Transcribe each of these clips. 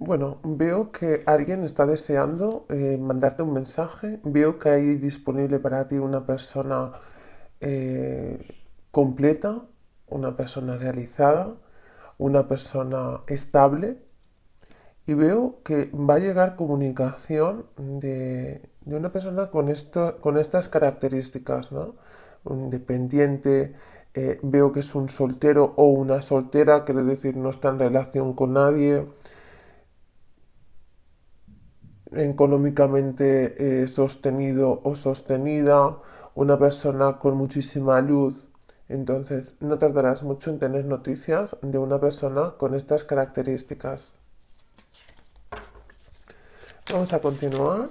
Bueno, veo que alguien está deseando eh, mandarte un mensaje, veo que hay disponible para ti una persona eh, completa, una persona realizada, una persona estable y veo que va a llegar comunicación de, una persona con, con estas características, ¿no? Independiente, eh, veo que es un soltero o una soltera, quiere decir no está en relación con nadie económicamente eh, sostenido o sostenida, una persona con muchísima luz. Entonces, no tardarás mucho en tener noticias de una persona con estas características. Vamos a continuar.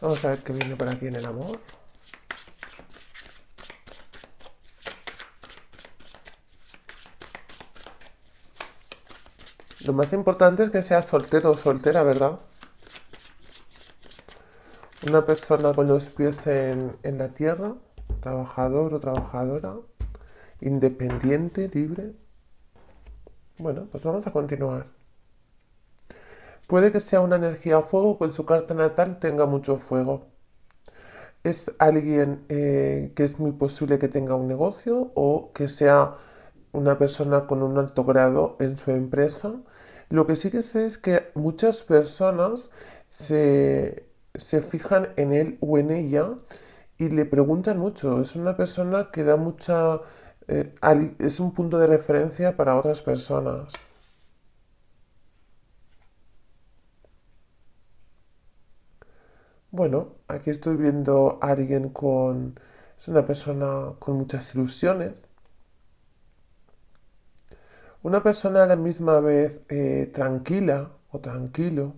Vamos a ver qué viene para ti en el amor. Lo más importante es que sea soltero o soltera, ¿verdad? Una persona con los pies en, la tierra, trabajador o trabajadora, independiente, libre. Bueno, pues vamos a continuar. Puede que sea una energía fuego que pues su carta natal tenga mucho fuego. Es alguien eh, que es muy posible que tenga un negocio o que sea una persona con un alto grado en su empresa lo que sí que sé es que muchas personas se, fijan en él o en ella y le preguntan mucho. Es una persona que da mucha... Eh, es un punto de referencia para otras personas. Bueno, aquí estoy viendo a alguien con... Es una persona con muchas ilusiones. Una persona a la misma vez eh, tranquila o tranquilo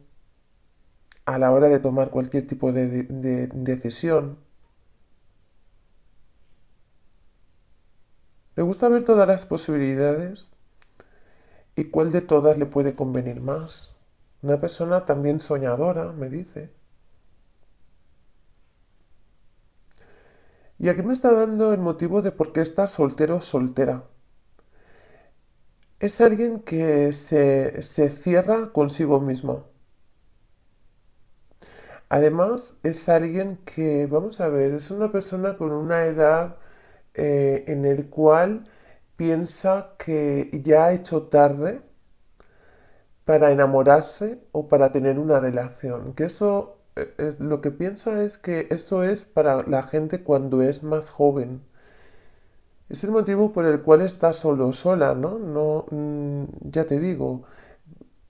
a la hora de tomar cualquier tipo de, de decisión. Le gusta ver todas las posibilidades y cuál de todas le puede convenir más. Una persona también soñadora, me dice. Y aquí me está dando el motivo de por qué está soltero o soltera. Es alguien que se, cierra consigo mismo. Además, es alguien que, vamos a ver, es una persona con una edad eh, en el cual piensa que ya ha hecho tarde para enamorarse o para tener una relación. Que eso, eh, eh, lo que piensa es que eso es para la gente cuando es más joven. Es el motivo por el cual está solo, sola, ¿no? no mm, ya te digo,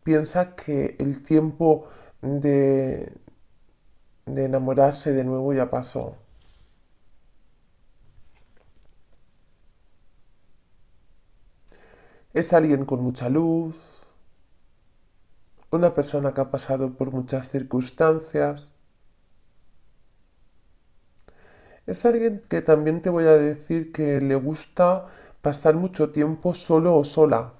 piensa que el tiempo de, de enamorarse de nuevo ya pasó. Es alguien con mucha luz, una persona que ha pasado por muchas circunstancias, Es alguien que también te voy a decir que le gusta pasar mucho tiempo solo o sola.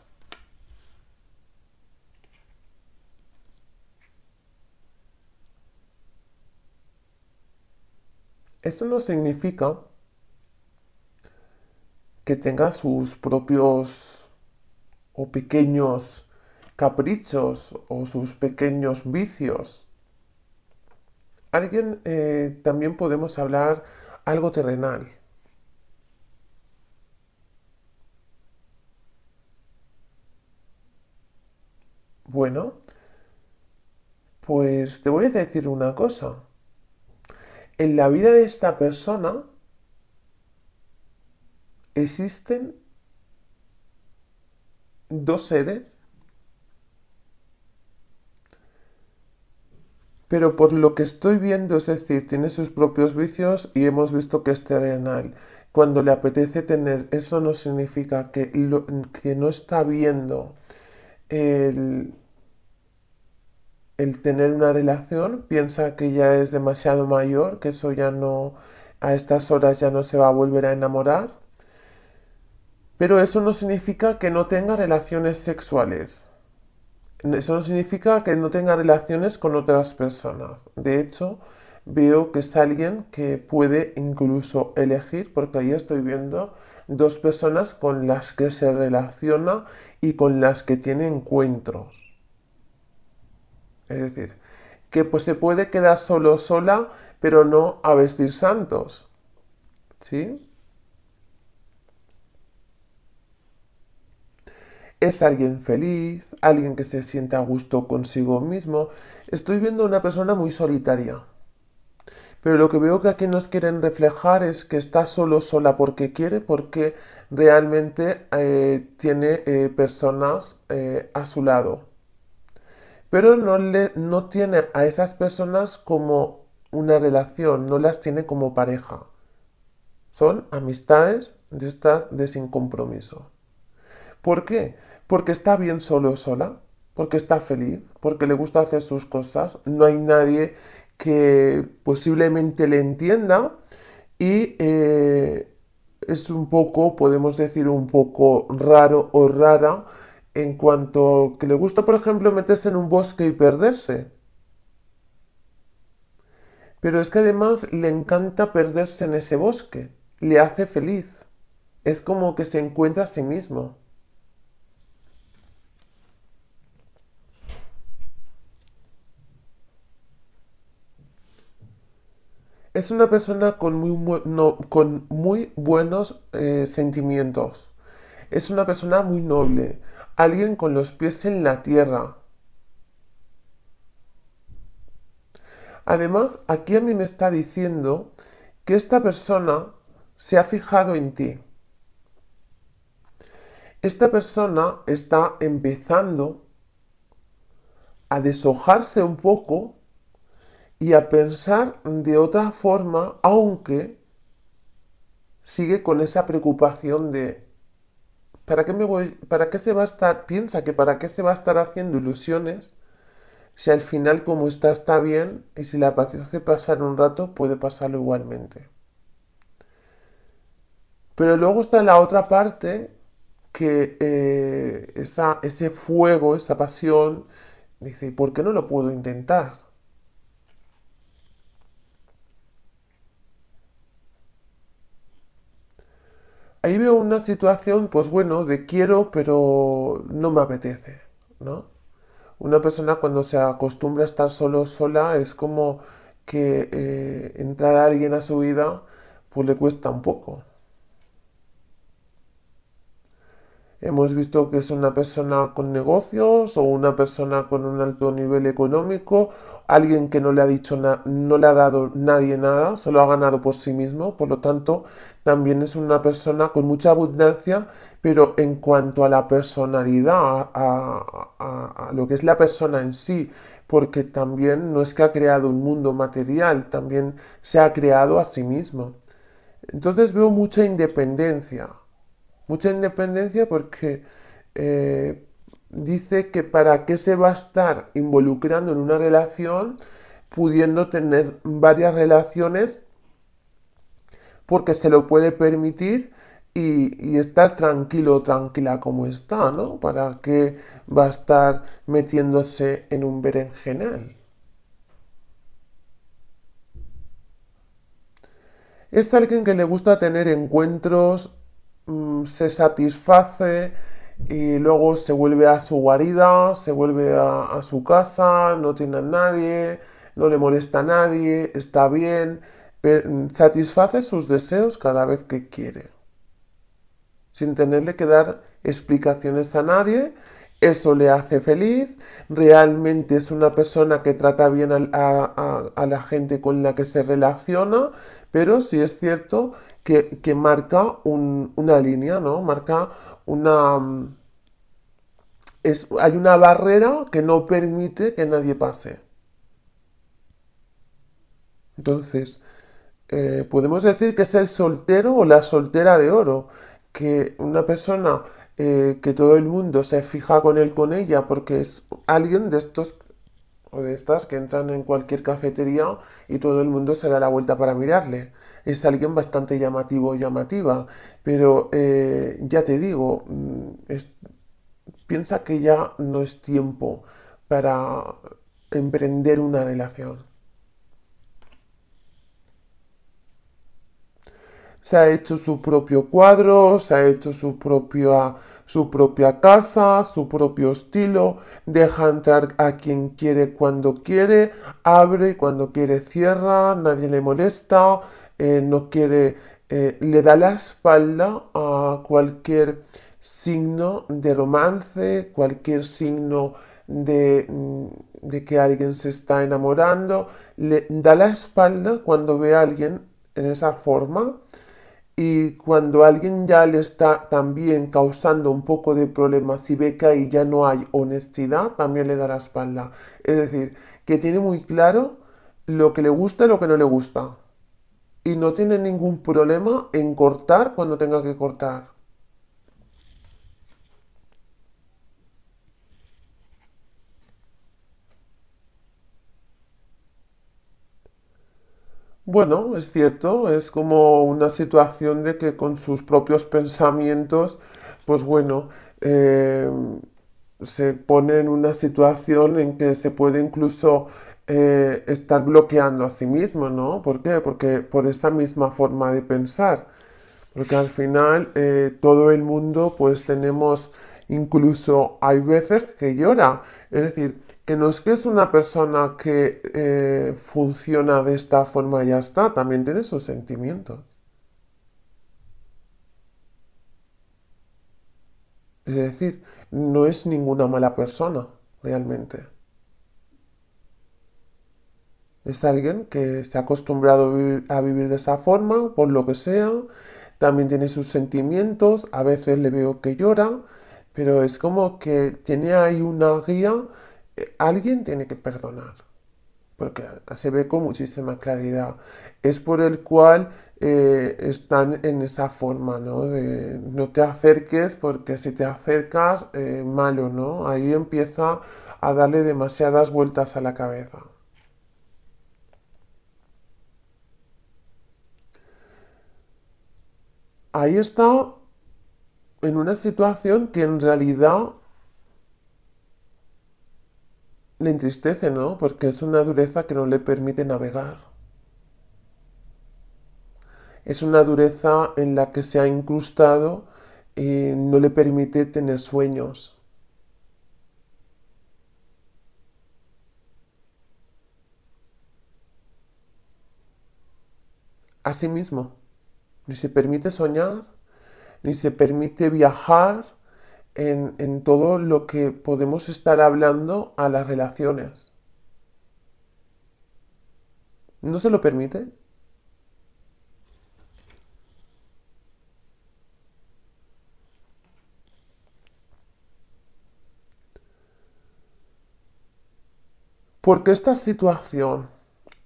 Esto no significa que tenga sus propios o pequeños caprichos o sus pequeños vicios. Alguien eh, también podemos hablar algo terrenal. Bueno, pues te voy a decir una cosa. En la vida de esta persona existen dos seres Pero por lo que estoy viendo, es decir, tiene sus propios vicios y hemos visto que es terrenal. Cuando le apetece tener, eso no significa que, que no está viendo el, el tener una relación, piensa que ya es demasiado mayor, que eso ya no, a estas horas ya no se va a volver a enamorar. Pero eso no significa que no tenga relaciones sexuales. Eso no significa que no tenga relaciones con otras personas. De hecho, veo que es alguien que puede incluso elegir, porque ahí estoy viendo dos personas con las que se relaciona y con las que tiene encuentros. Es decir, que pues se puede quedar solo sola, pero no a vestir santos. ¿Sí? es alguien feliz, alguien que se siente a gusto consigo mismo. Estoy viendo una persona muy solitaria. Pero lo que veo que aquí nos quieren reflejar es que está solo, sola porque quiere, porque realmente eh, tiene eh, personas eh, a su lado. Pero no, le, no tiene a esas personas como una relación, no las tiene como pareja. Son amistades de estas de sin compromiso. ¿Por qué? porque está bien solo sola, porque está feliz, porque le gusta hacer sus cosas, no hay nadie que posiblemente le entienda y eh, es un poco, podemos decir, un poco raro o rara en cuanto que le gusta, por ejemplo, meterse en un bosque y perderse. Pero es que además le encanta perderse en ese bosque, le hace feliz. Es como que se encuentra a sí mismo. Es una persona con muy, buenos eh, sentimientos. Es una persona muy noble. Alguien con los pies en la tierra. Además, aquí a mí me está diciendo que esta persona se ha fijado en ti. Esta persona está empezando a deshojarse un poco y a pensar de otra forma, aunque sigue con esa preocupación de ¿para qué me voy? ¿Para qué se va a estar? Piensa que para qué se va a estar haciendo ilusiones si al final como está está bien y si la hace pasar un rato puede pasarlo igualmente. Pero luego está la otra parte que eh, ese fuego, esa pasión, dice, por qué no lo puedo intentar? ahí veo una situación, pues bueno, de quiero, pero no me apetece, ¿no? Una persona cuando se acostumbra a estar solo sola es como que eh, entrar a alguien a su vida, pues le cuesta un poco, Hemos visto que es una persona con negocios o una persona con un alto nivel económico, alguien que no le ha dicho no le ha dado nadie nada, se lo ha ganado por sí mismo, por lo tanto, también es una persona con mucha abundancia, pero en cuanto a la personalidad, a, lo que es la persona en sí, porque también no es que ha creado un mundo material, también se ha creado a sí mismo. Entonces veo mucha independencia, Mucha independencia porque eh, dice que para qué se va a estar involucrando en una relación pudiendo tener varias relaciones porque se lo puede permitir y, y, estar tranquilo tranquila como está, ¿no? ¿Para qué va a estar metiéndose en un berenjenal? Es alguien que le gusta tener encuentros Mm, se satisface y luego se vuelve a su guarida, se vuelve a, su casa, no tiene a nadie, no le molesta a nadie, está bien, mm, satisface sus deseos cada vez que quiere, sin tenerle que dar explicaciones a nadie. Eso le hace feliz, realmente es una persona que trata bien a, la gente con la que se relaciona, pero si es cierto que, marca una línea, ¿no? Marca una... Mm, es, hay una barrera que no permite que nadie pase. Entonces, eh, podemos decir que es el soltero o la soltera de oro, que una persona eh, que todo el mundo se fija con él, con ella, porque es alguien de estos o de estas que entran en cualquier cafetería y todo el mundo se da la vuelta para mirarle. Es alguien bastante llamativo o llamativa, pero eh, ya te digo, mm, piensa que ya no es tiempo para emprender una relación. Se ha hecho su propio cuadro, se ha hecho su propia su propia casa, su propio estilo, deja entrar a quien quiere cuando quiere, abre cuando quiere, cierra, nadie le molesta, eh, no quiere, eh, le da la espalda a cualquier signo de romance, cualquier signo de, mm, de, que alguien se está enamorando, le da la espalda cuando ve a alguien en esa forma y cuando alguien ya le está también causando un poco de problemas si ve que ahí ya no hay honestidad, también le da la espalda. Es decir, que tiene muy claro lo que le gusta y lo que no le gusta. Y no tiene ningún problema en cortar cuando tenga que cortar. Bueno, es cierto, es como una situación de que con sus propios pensamientos, pues bueno, eh, se pone en una situación en que se puede incluso eh, estar bloqueando a sí mismo, ¿no? ¿Por qué? Porque por esa misma forma de pensar porque al final eh, todo el mundo pues tenemos, incluso hay veces que llora, es decir, que no es que es una persona que eh, funciona de esta forma y ya está, también tiene sus sentimientos. Es decir, no es ninguna mala persona realmente. Es alguien que se ha acostumbrado a vivir de esa forma, por lo que sea, también tiene sus sentimientos, a veces le veo que llora, pero es como que tiene ahí una guía, eh, alguien tiene que perdonar, porque se ve con muchísima claridad. Es por el cual eh, están en esa forma, ¿no? De no te acerques porque si te acercas, eh, malo, ¿no? Ahí empieza a darle demasiadas vueltas a la cabeza. ahí está en una situación que en realidad le entristece, ¿no? Porque es una dureza que no le permite navegar. Es una dureza en la que se ha incrustado y no le permite tener sueños. Asimismo ni se permite soñar, ni se permite viajar en, todo lo que podemos estar hablando a las relaciones. ¿No se lo permite? Porque esta situación,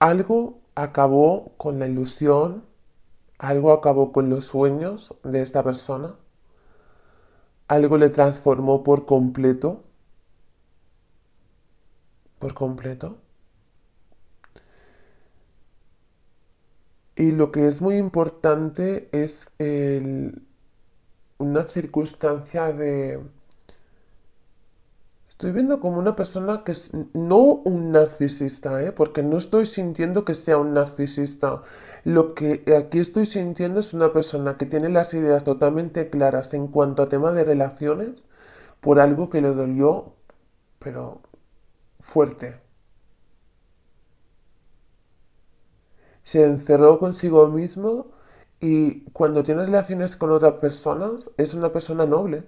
algo acabó con la ilusión algo acabó con los sueños de esta persona. Algo le transformó por completo. Por completo. Y lo que es muy importante es una circunstancia de... Estoy viendo como una persona que es no un narcisista, ¿eh? porque no estoy sintiendo que sea un narcisista. Lo que aquí estoy sintiendo es una persona que tiene las ideas totalmente claras en cuanto a tema de relaciones por algo que le dolió, pero fuerte. Se encerró consigo mismo y cuando tiene relaciones con otras personas es una persona noble,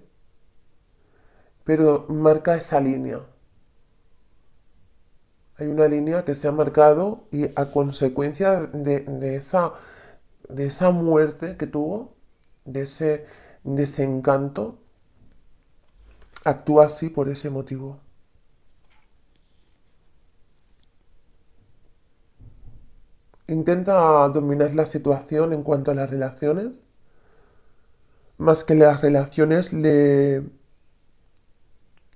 pero marca esa línea. Hay una línea que se ha marcado y a consecuencia de, esa, de esa muerte que tuvo, de ese desencanto, actúa así por ese motivo. Intenta dominar la situación en cuanto a las relaciones, más que las relaciones le,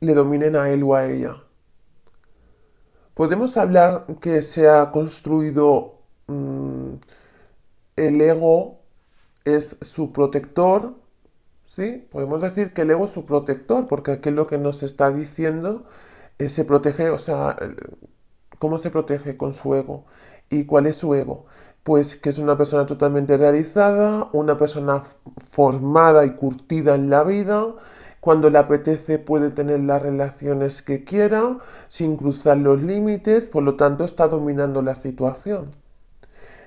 le dominen a él o a ella podemos hablar que se ha construido mm, el ego es su protector, ¿sí? Podemos decir que el ego es su protector, porque aquí lo que nos está diciendo se protege, o sea, ¿cómo se protege con su ego? ¿Y cuál es su ego? Pues que es una persona totalmente realizada, una persona formada y curtida en la vida, cuando le apetece puede tener las relaciones que quiera sin cruzar los límites, por lo tanto está dominando la situación.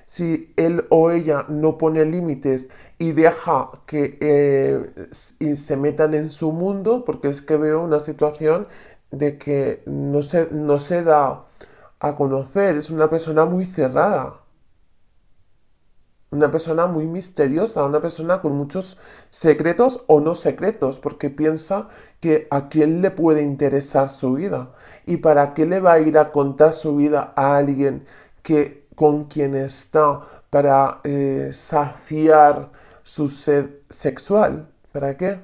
Si él o ella no pone límites y deja que eh, se metan en su mundo, porque es que veo una situación de que no no se da a conocer, es una persona muy cerrada una persona muy misteriosa, una persona con muchos secretos o no secretos, porque piensa que a quién le puede interesar su vida y para qué le va a ir a contar su vida a alguien que con quien está para eh, saciar su sed sexual. ¿Para qué?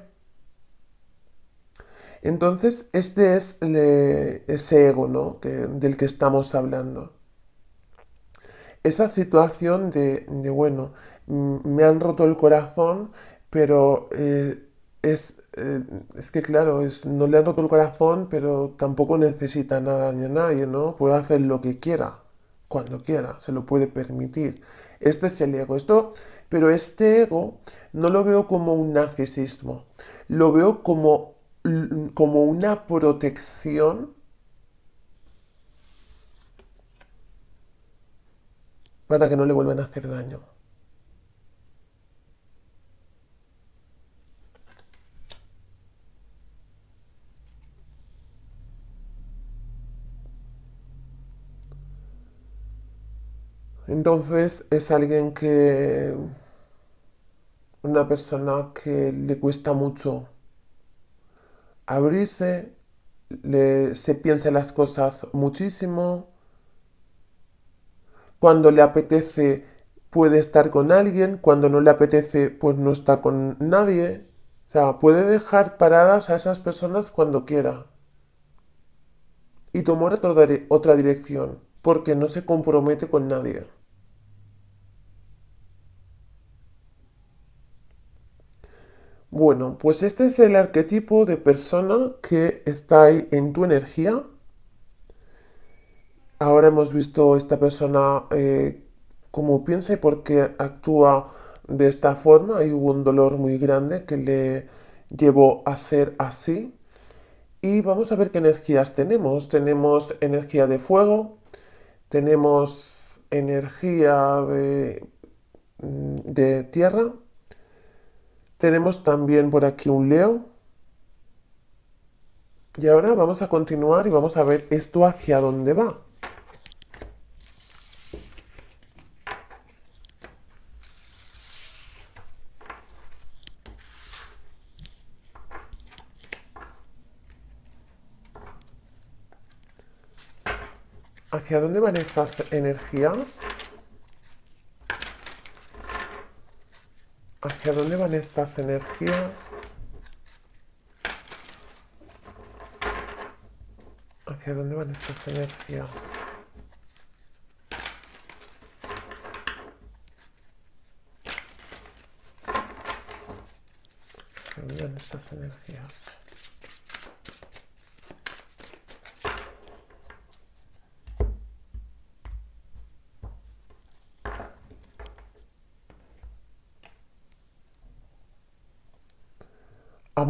Entonces, este es ese ego del que estamos hablando esa situación de, bueno, me han roto el corazón, pero eh, es, eh, es que claro, no le han roto el corazón, pero tampoco necesita nada ni a nadie, ¿no? Puede hacer lo que quiera, cuando quiera, se lo puede permitir. Este es el ego. Esto, pero este ego no lo veo como un narcisismo, lo veo como, como una protección para que no le vuelvan a hacer daño. Entonces es alguien que... Una persona que le cuesta mucho abrirse, le, se piensa en las cosas muchísimo, cuando le apetece puede estar con alguien, cuando no le apetece pues no está con nadie. O sea, puede dejar paradas a esas personas cuando quiera. Y tomar otra dirección, porque no se compromete con nadie. Bueno, pues este es el arquetipo de persona que está ahí en tu energía Ahora hemos visto esta persona como eh, cómo piensa y por qué actúa de esta forma Hay hubo un dolor muy grande que le llevó a ser así. Y vamos a ver qué energías tenemos. Tenemos energía de fuego, tenemos energía de mm, tierra, tenemos también por aquí un leo. Y ahora vamos a continuar y vamos a ver esto hacia dónde va. ¿Hacia dónde van estas energías? ¿Hacia dónde van estas energías? ¿Hacia dónde van estas energías? ¿Hacia dónde van estas energías?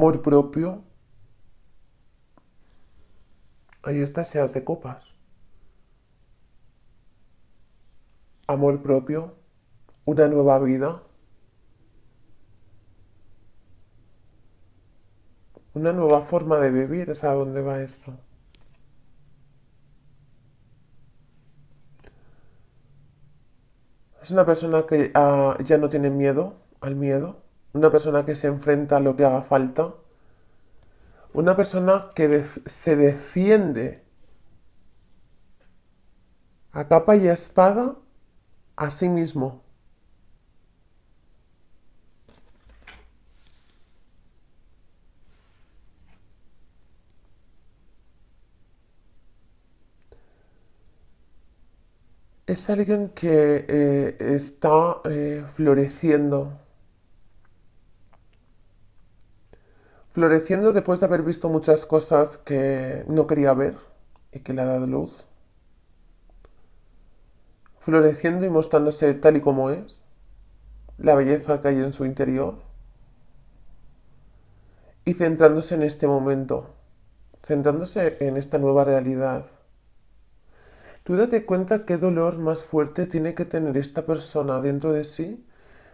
amor propio, ahí está, seas de copas. Amor propio, una nueva vida, una nueva forma de vivir, es a dónde va esto. Es una persona que ah, ya no tiene miedo al miedo. Una persona que se enfrenta a lo que haga falta. Una persona que se defiende a capa y a espada a sí mismo. es alguien que eh, está eh, floreciendo. Floreciendo después de haber visto muchas cosas que no quería ver y que le ha dado luz. Floreciendo y mostrándose tal y como es, la belleza que hay en su interior. Y centrándose en este momento, centrándose en esta nueva realidad. Tú date cuenta qué dolor más fuerte tiene que tener esta persona dentro de sí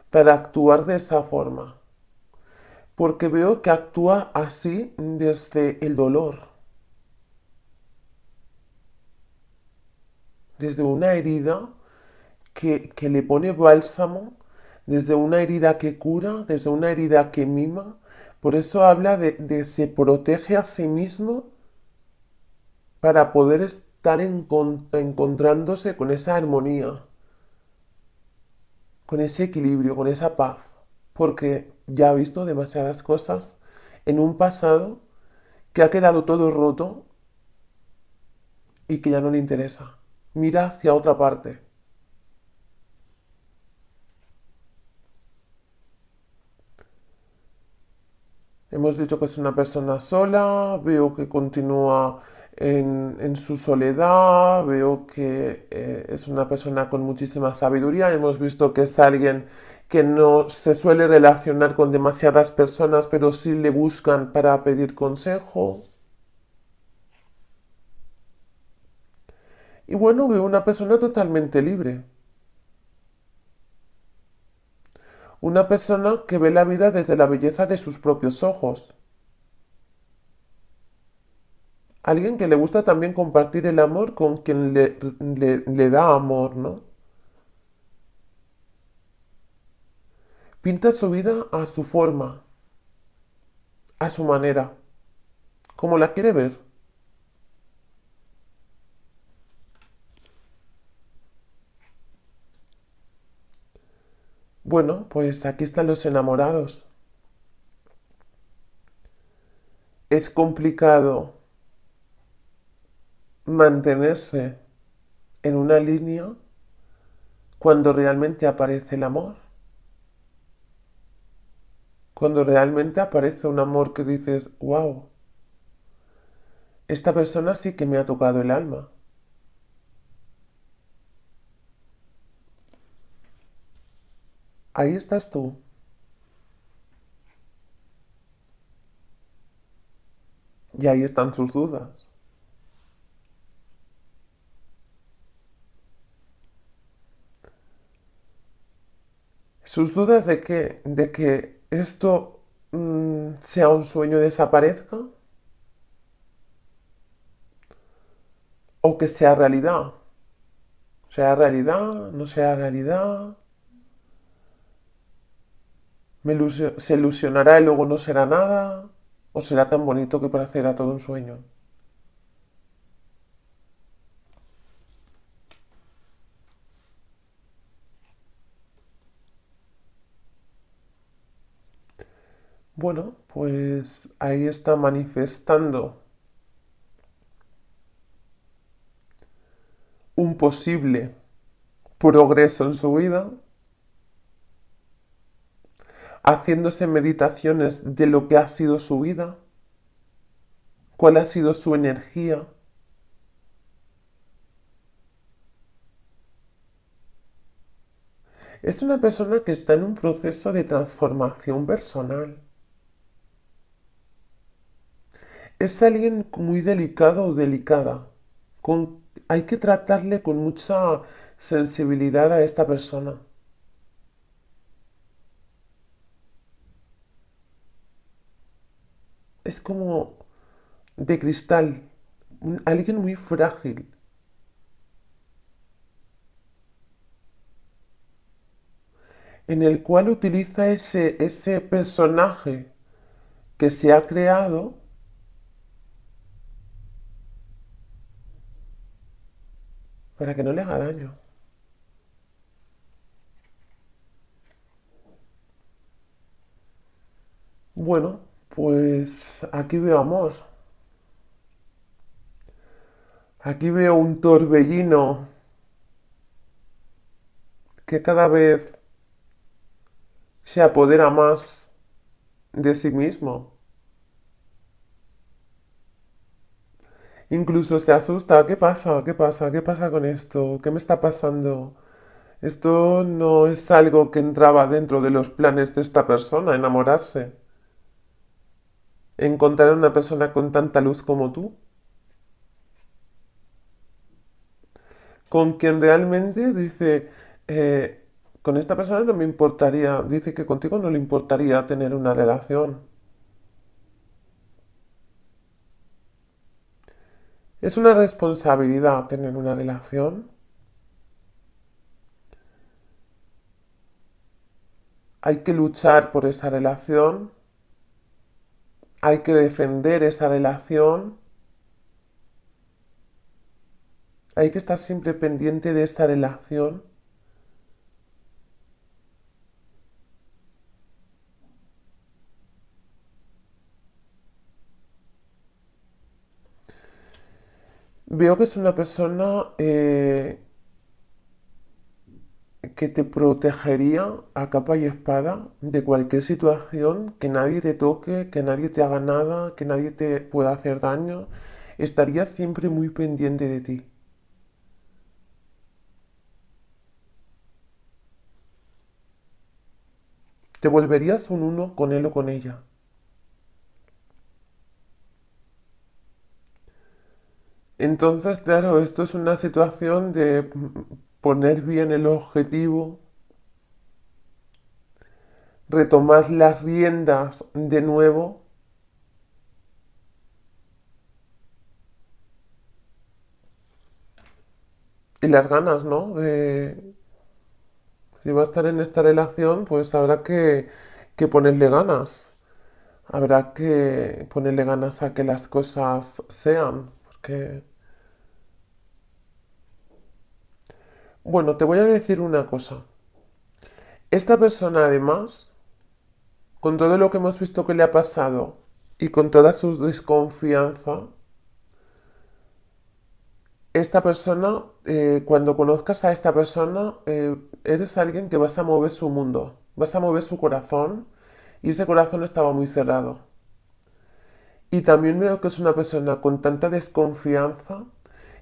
para actuar de esa forma porque veo que actúa así desde el dolor, desde una herida que, le pone bálsamo, desde una herida que cura, desde una herida que mima. Por eso habla de, se protege a sí mismo para poder estar encontrándose con esa armonía, con ese equilibrio, con esa paz. Porque ya ha visto demasiadas cosas en un pasado que ha quedado todo roto y que ya no le interesa. Mira hacia otra parte. Hemos dicho que es una persona sola, veo que continúa en, su soledad, veo que eh, es una persona con muchísima sabiduría, hemos visto que es alguien que no se suele relacionar con demasiadas personas, pero sí le buscan para pedir consejo. Y bueno, veo una persona totalmente libre. Una persona que ve la vida desde la belleza de sus propios ojos. Alguien que le gusta también compartir el amor con quien le, le, le da amor, ¿no? Pinta su vida a su forma, a su manera, como la quiere ver. Bueno, pues aquí están los enamorados. Es complicado mantenerse en una línea cuando realmente aparece el amor cuando realmente aparece un amor que dices, wow, esta persona sí que me ha tocado el alma. Ahí estás tú. Y ahí están sus dudas. Sus dudas de que, de que esto mm, sea un sueño desaparezca o que sea realidad. Sea realidad, no sea realidad. se ilusionará y luego no será nada. O será tan bonito que parecerá todo un sueño. Bueno, pues ahí está manifestando un posible progreso en su vida, haciéndose meditaciones de lo que ha sido su vida, cuál ha sido su energía. Es una persona que está en un proceso de transformación personal. es alguien muy delicado o delicada. hay que tratarle con mucha sensibilidad a esta persona. Es como de cristal, alguien muy frágil. en el cual utiliza ese personaje que se ha creado para que no le haga daño. Bueno, pues aquí veo amor. Aquí veo un torbellino que cada vez se apodera más de sí mismo. Incluso se asusta, ¿qué pasa? ¿Qué pasa? ¿Qué pasa con esto? ¿Qué me está pasando? Esto no es algo que entraba dentro de los planes de esta persona, enamorarse. Encontrar a una persona con tanta luz como tú. Con quien realmente dice, eh, con esta persona no me importaría, dice que contigo no le importaría tener una relación. ¿Es una responsabilidad tener una relación? Hay que luchar por esa relación. Hay que defender esa relación. Hay que estar siempre pendiente de esa relación. Veo que es una persona eh, que te protegería a capa y espada de cualquier situación, que nadie te toque, que nadie te haga nada, que nadie te pueda hacer daño. Estaría siempre muy pendiente de ti. Te volverías un uno con él o con ella. Entonces, claro, esto es una situación de poner bien el objetivo, retomar las riendas de nuevo. Y las ganas, ¿no? De... Si va a estar en esta relación, pues habrá que, que ponerle ganas. Habrá que ponerle ganas a que las cosas sean que... Bueno, te voy a decir una cosa. Esta persona además, con todo lo que hemos visto que le ha pasado y con toda su desconfianza, esta persona, eh, cuando conozcas a esta persona, eh, eres alguien que vas a mover su mundo, vas a mover su corazón y ese corazón estaba muy cerrado. Y también veo que es una persona con tanta desconfianza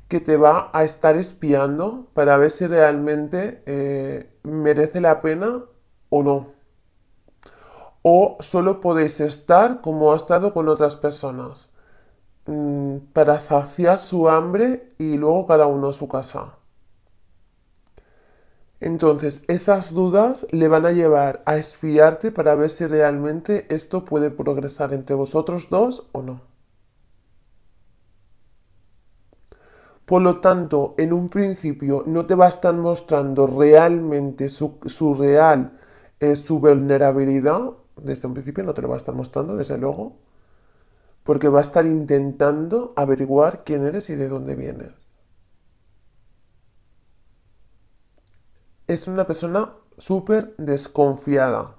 que te va a estar espiando para ver si realmente eh, merece la pena o no. O solo podéis estar como ha estado con otras personas, mm, para saciar su hambre y luego cada uno a su casa. Entonces, esas dudas le van a llevar a espiarte para ver si realmente esto puede progresar entre vosotros dos o no. Por lo tanto, en un principio no te va a estar mostrando realmente su, real, eh, su vulnerabilidad. Desde un principio no te lo va a estar mostrando, desde luego. Porque va a estar intentando averiguar quién eres y de dónde vienes. es una persona súper desconfiada.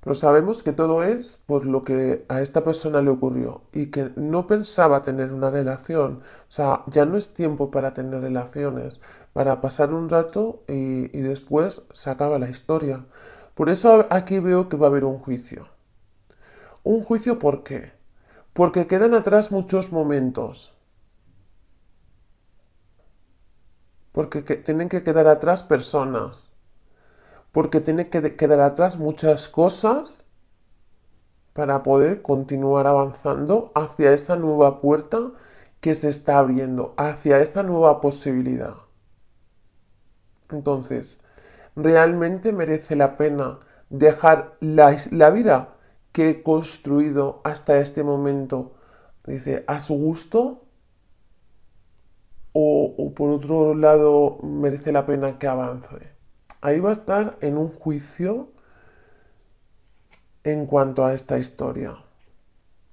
Pero sabemos que todo es por lo que a esta persona le ocurrió y que no pensaba tener una relación. O sea, ya no es tiempo para tener relaciones, para pasar un rato y, y después se acaba la historia. Por eso aquí veo que va a haber un juicio. ¿Un juicio por qué? Porque quedan atrás muchos momentos porque tienen que quedar atrás personas, porque tienen que quedar atrás muchas cosas para poder continuar avanzando hacia esa nueva puerta que se está abriendo, hacia esa nueva posibilidad. Entonces, realmente merece la pena dejar la, la, vida que he construido hasta este momento, dice, a su gusto, o, por otro lado merece la pena que avance. Ahí va a estar en un juicio en cuanto a esta historia.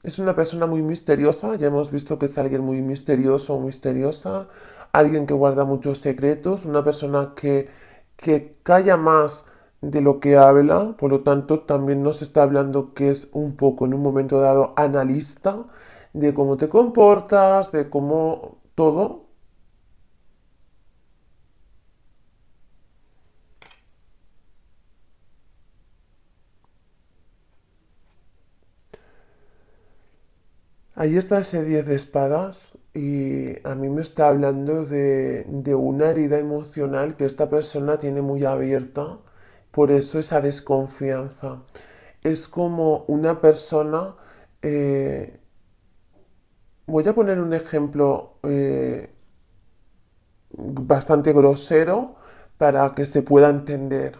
Es una persona muy misteriosa, ya hemos visto que es alguien muy misterioso o misteriosa, alguien que guarda muchos secretos, una persona que, que calla más de lo que habla, por lo tanto también nos está hablando que es un poco en un momento dado analista de cómo te comportas, de cómo todo, Ahí está ese 10 de espadas y a mí me está hablando de, una herida emocional que esta persona tiene muy abierta, por eso esa desconfianza. Es como una persona, eh, voy a poner un ejemplo eh, bastante grosero para que se pueda entender.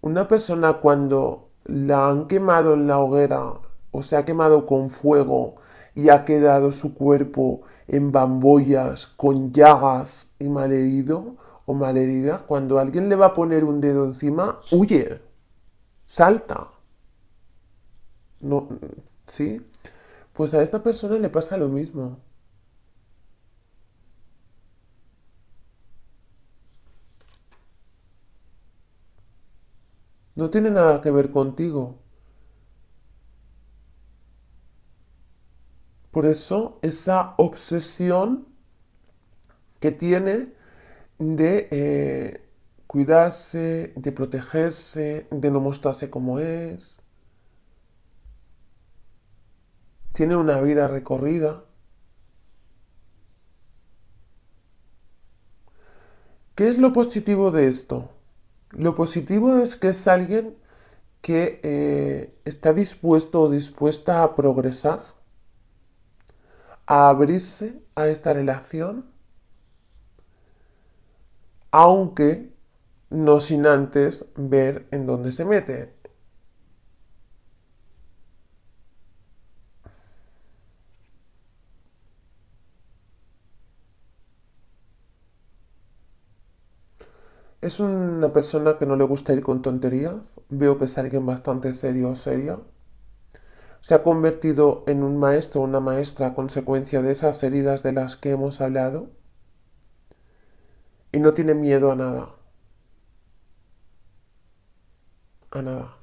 Una persona cuando la han quemado en la hoguera o se ha quemado con fuego, y ha quedado su cuerpo en bamboyas, con llagas y malherido o malherida, cuando alguien le va a poner un dedo encima, huye, salta. No, ¿Sí? Pues a esta persona le pasa lo mismo. No tiene nada que ver contigo. Por eso esa obsesión que tiene de eh, cuidarse, de protegerse, de no mostrarse como es. Tiene una vida recorrida. ¿Qué es lo positivo de esto? Lo positivo es que es alguien que eh, está dispuesto o dispuesta a progresar a abrirse a esta relación, aunque no sin antes ver en dónde se mete. Es una persona que no le gusta ir con tonterías. Veo que es alguien bastante serio o seria se ha convertido en un maestro o una maestra a consecuencia de esas heridas de las que hemos hablado y no tiene miedo a nada. A nada.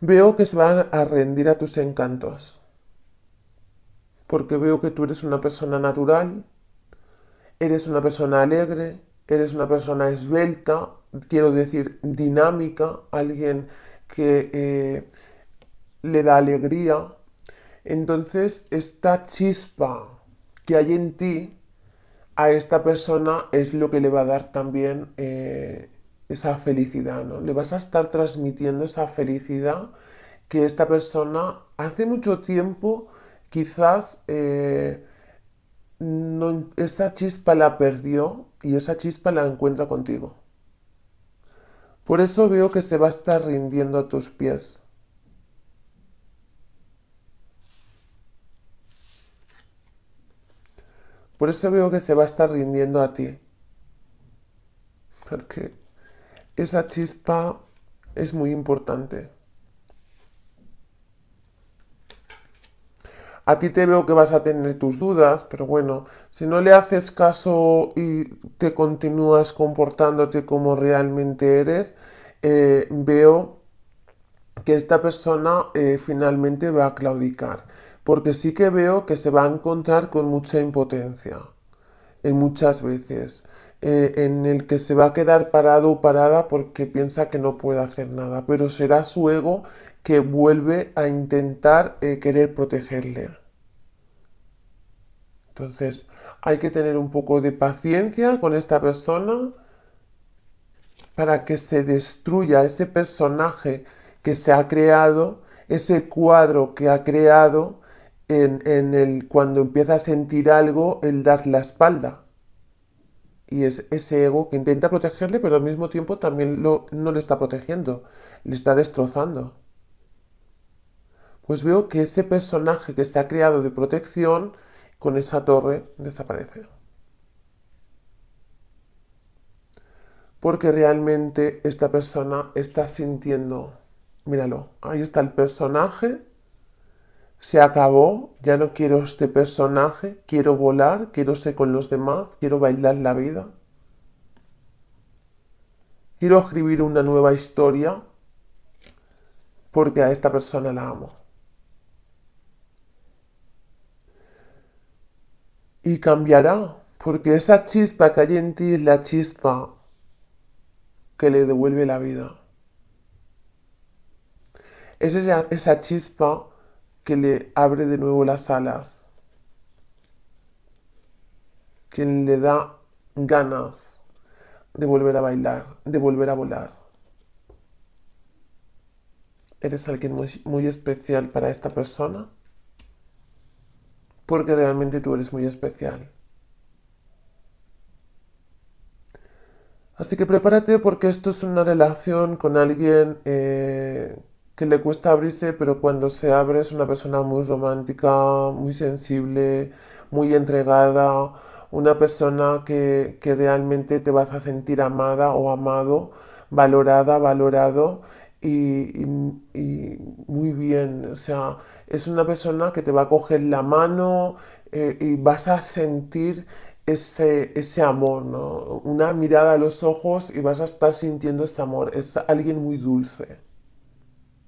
Veo que se van a rendir a tus encantos, porque veo que tú eres una persona natural, eres una persona alegre, eres una persona esbelta, quiero decir dinámica, alguien que eh, le da alegría. Entonces, esta chispa que hay en ti, a esta persona es lo que le va a dar también eh, esa felicidad, ¿no? Le vas a estar transmitiendo esa felicidad que esta persona hace mucho tiempo quizás... Eh, esa chispa la perdió y esa chispa la encuentra contigo. Por eso veo que se va a estar rindiendo a tus pies. Por eso veo que se va a estar rindiendo a ti. Porque esa chispa es muy importante. A ti te veo que vas a tener tus dudas, pero bueno, si no le haces caso y te continúas comportándote como realmente eres, eh, veo que esta persona eh, finalmente va a claudicar, porque sí que veo que se va a encontrar con mucha impotencia, en eh, muchas veces, en el que se va a quedar parado o parada porque piensa que no puede hacer nada, pero será su ego que vuelve a intentar eh, querer protegerle. Entonces, hay que tener un poco de paciencia con esta persona para que se destruya ese personaje que se ha creado, ese cuadro que ha creado en, el cuando empieza a sentir algo, el dar la espalda. Y es ese ego que intenta protegerle, pero al mismo tiempo también no le está protegiendo, le está destrozando pues veo que ese personaje que se ha creado de protección con esa torre desaparece. Porque realmente esta persona está sintiendo, míralo, ahí está el personaje, se acabó, ya no quiero este personaje, quiero volar, quiero ser con los demás, quiero bailar la vida. Quiero escribir una nueva historia porque a esta persona la amo. y cambiará, porque esa chispa que hay en ti es la chispa que le devuelve la vida. Es esa, chispa que le abre de nuevo las alas, quien le da ganas de volver a bailar, de volver a volar. Eres alguien muy especial para esta persona porque realmente tú eres muy especial. Así que prepárate porque esto es una relación con alguien eh, que le cuesta abrirse, pero cuando se abre es una persona muy romántica, muy sensible, muy entregada, una persona que, que realmente te vas a sentir amada o amado, valorada, valorado y, muy bien. O sea, es una persona que te va a coger la mano eh, y vas a sentir ese, ese amor, ¿no? Una mirada a los ojos y vas a estar sintiendo ese amor. Es alguien muy dulce.